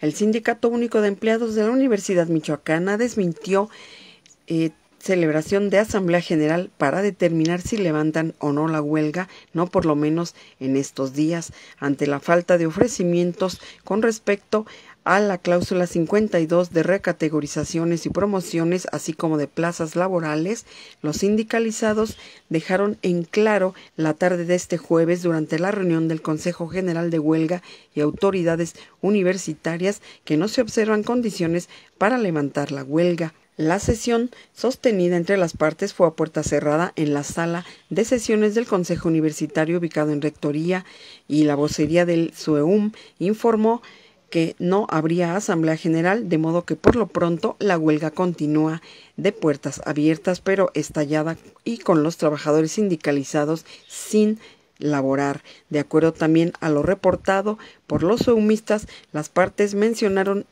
El Sindicato Único de Empleados de la Universidad Michoacana desmintió eh, celebración de Asamblea General para determinar si levantan o no la huelga, no por lo menos en estos días, ante la falta de ofrecimientos con respecto a la cláusula 52 de recategorizaciones y promociones, así como de plazas laborales, los sindicalizados dejaron en claro la tarde de este jueves durante la reunión del Consejo General de Huelga y autoridades universitarias que no se observan condiciones para levantar la huelga. La sesión sostenida entre las partes fue a puerta cerrada en la sala de sesiones del Consejo Universitario ubicado en Rectoría y la vocería del SUEUM informó que no habría asamblea general, de modo que por lo pronto la huelga continúa de puertas abiertas pero estallada y con los trabajadores sindicalizados sin laborar. De acuerdo también a lo reportado por los SUEUMistas, las partes mencionaron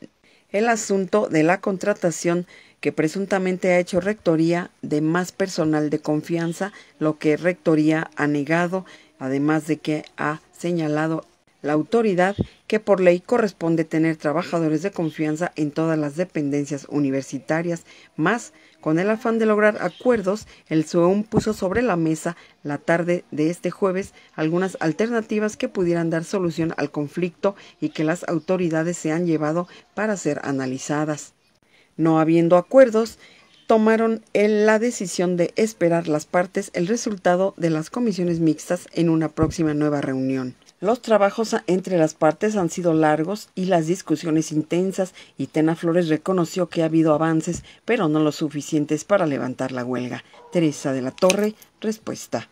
el asunto de la contratación que presuntamente ha hecho rectoría de más personal de confianza, lo que rectoría ha negado, además de que ha señalado la autoridad que por ley corresponde tener trabajadores de confianza en todas las dependencias universitarias, más con el afán de lograr acuerdos, el SUEUM puso sobre la mesa la tarde de este jueves algunas alternativas que pudieran dar solución al conflicto y que las autoridades se han llevado para ser analizadas. No habiendo acuerdos, tomaron la decisión de esperar las partes el resultado de las comisiones mixtas en una próxima nueva reunión. Los trabajos entre las partes han sido largos y las discusiones intensas y Tena Flores reconoció que ha habido avances, pero no los suficientes para levantar la huelga. Teresa de la Torre, respuesta.